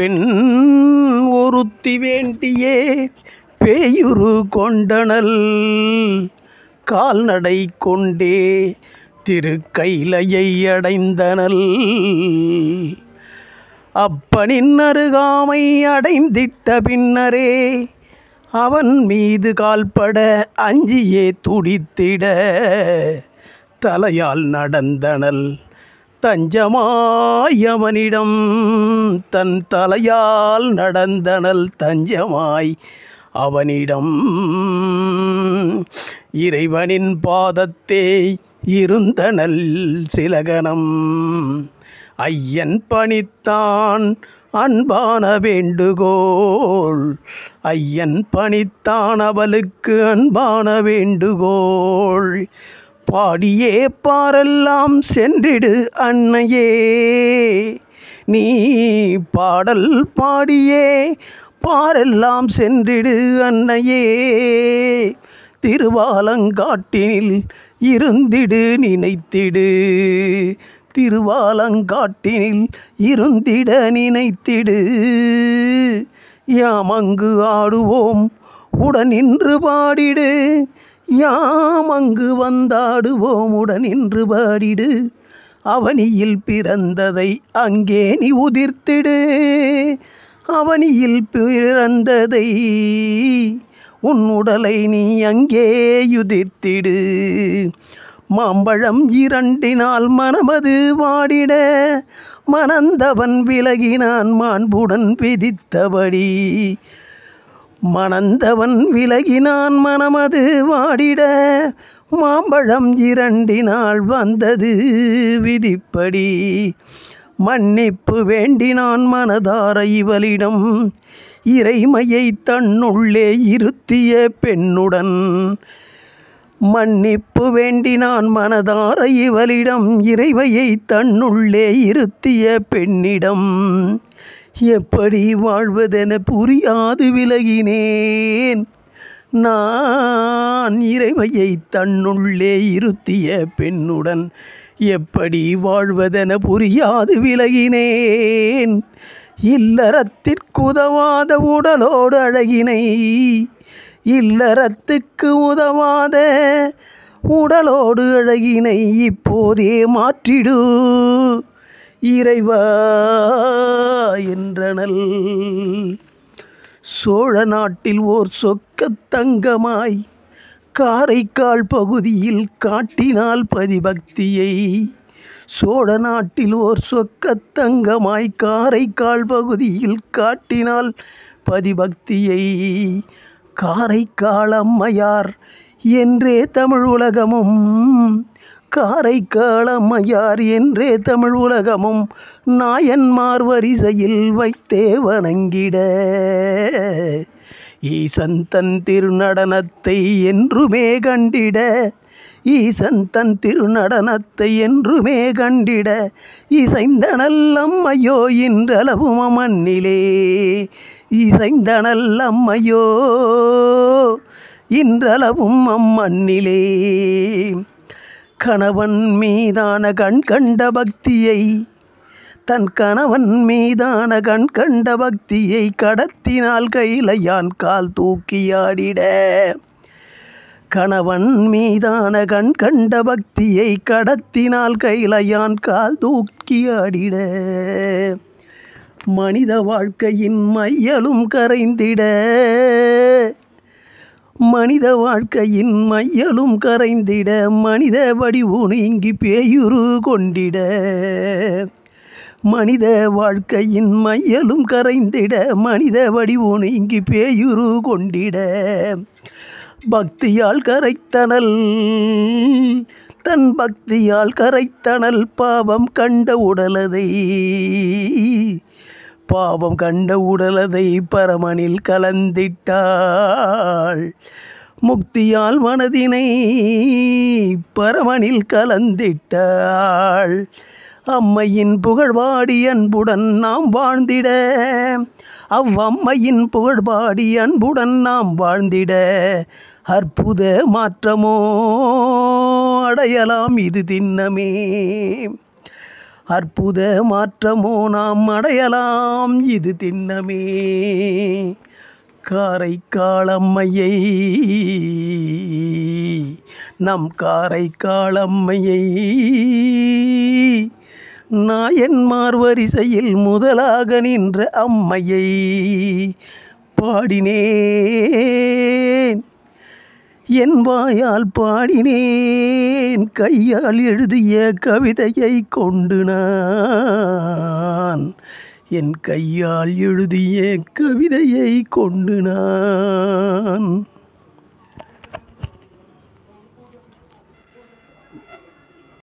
பெண் ஒருத்தி வேண்டியே பேயுரு கொண்டனல் கால்நடை கொண்டே திருக்கைலையை அடைந்தனல் அப்பனின் அருகாமை அடைந்திட்ட பின்னரே அவன் மீது கால்பட அஞ்சியே துடித்திட தலையால் நடந்தனல் தஞ்சமாயவனிடம் தன் தலையால் நடந்தனல் தஞ்சமாய் அவனிடம் இறைவனின் பாதத்தே இருந்தனல் சிலகனம் ஐயன் பணித்தான் அன்பான வேண்டுகோள் ஐயன் பணித்தான் அவளுக்கு அன்பான வேண்டுகோள் பாடியே பாரெல்லாம் சென்றிடு அன்னையே நீ பாடல் பாடியே பாரெல்லாம் சென்றிடு அன்னையே திருவாலங்காட்டினில் இருந்திடு நினைத்திடு திருவாலங்காட்டினில் இருந்திட நினைத்திடு யாம் அங்கு ஆடுவோம் உடனின்று பாடிடு யாம் அங்கு வந்தாடுவோம் இன்று பாடிடு அவனியில் பிறந்ததை அங்கே நீ உதிர்த்திடு அவனியில் பிறந்ததை உன் உடலை நீ அங்கே யுதிர்த்திடு மாம்பழம் இரண்டினால் மனமது வாடிட மணந்தவன் விலகினான் மாண்புடன் விதித்தபடி மணந்தவன் விலகினான் மனமது வாடிட மாம்பழம் இரண்டினால் வந்தது விதிப்படி மன்னிப்பு வேண்டினான் மனதார இவளிடம் இறைமையை தன்னுள்ளே இருத்திய பெண்ணுடன் மன்னிப்பு வேண்டினான் மனதார இவளிடம் இறைமையை தன்னுள்ளே இருத்திய பெண்ணிடம் எப்படி வாழ்வதென புரியாது விலகினேன் நான் இறைமையை தன்னுள்ளே இருத்திய பெண்ணுடன் எப்படி வாழ்வதென புரியாது விலகினேன் இல்லறத்திற்குதவாத உடலோடு அழகினை இல்லறத்துக்கு உதவாத உடலோடு அழகினை இப்போதே மாற்றிடு இறைவா என்றனல் சோழ நாட்டில் ஓர் சொக்க தங்கமாய் காரைக்கால் பகுதியில் காட்டினால் பதிபக்தியை சோழ நாட்டில் ஓர் சொக்க தங்கமாய் காரைக்கால் பகுதியில் காட்டினால் பதிபக்தியை காரைக்கால் அம்மையார் என்றே தமிழ் உலகமும் காரைக்காலமையார் என்றே தமிழ் உலகமும் நாயன்மார் வரிசையில் வைத்தே வணங்கிட ஈசன் தன் திருநடனத்தை என்றுமே கண்டிட ஈசன் தன் திருநடனத்தை என்றுமே கண்டிட இசைந்தனல் அம்மையோ இன்றளவும் மண்ணிலே இசைந்தனல் அம்மையோ இன்றளவும் அம்மண்ணிலே கணவன் மீதான கண் கண்ட பக்தியை தன் கணவன் மீதான கண் கண்ட பக்தியை கடத்தினால் யான் கால் தூக்கியாடிட கணவன் மீதான கண் கண்ட பக்தியை கடத்தினால் யான் கால் தூக்கியாடிட மனித வாழ்க்கையின் மையலும் கரைந்திட மனித வாழ்க்கையின் மையலும் கரைந்திட மனித வடிவோனு இங்கு பேயுரு கொண்டிட மனித வாழ்க்கையின் மையலும் கரைந்திட மனித வடிவோனு இங்கு பேயுரு கொண்டிட பக்தியால் கரைத்தனல் தன் பக்தியால் கரைத்தனல் பாவம் கண்ட உடலதை பாவம் கண்ட உடலதை பரமனில் கலந்திட்டாள் முக்தியால் மனதினை பரமனில் கலந்திட்டாள் அம்மையின் புகழ்வாடி அன்புடன் நாம் வாழ்ந்திட அவ்வம்மையின் புகழ்வாடி அன்புடன் நாம் வாழ்ந்திட அற்புத மாற்றமோ அடையலாம் இது தின்னமே அற்புத மாற்றமோ நாம் அடையலாம் இது திண்ணமே காரைக்காலம்மையை நம் காரைக்காலம்மையை நாயன்மார் வரிசையில் முதலாக நின்ற அம்மையை பாடினே என் வாயால் பாடினேன் கையால் எழுதிய கவிதையை கொண்டு நான் என் கையால் எழுதிய கவிதையை கொண்டு நான்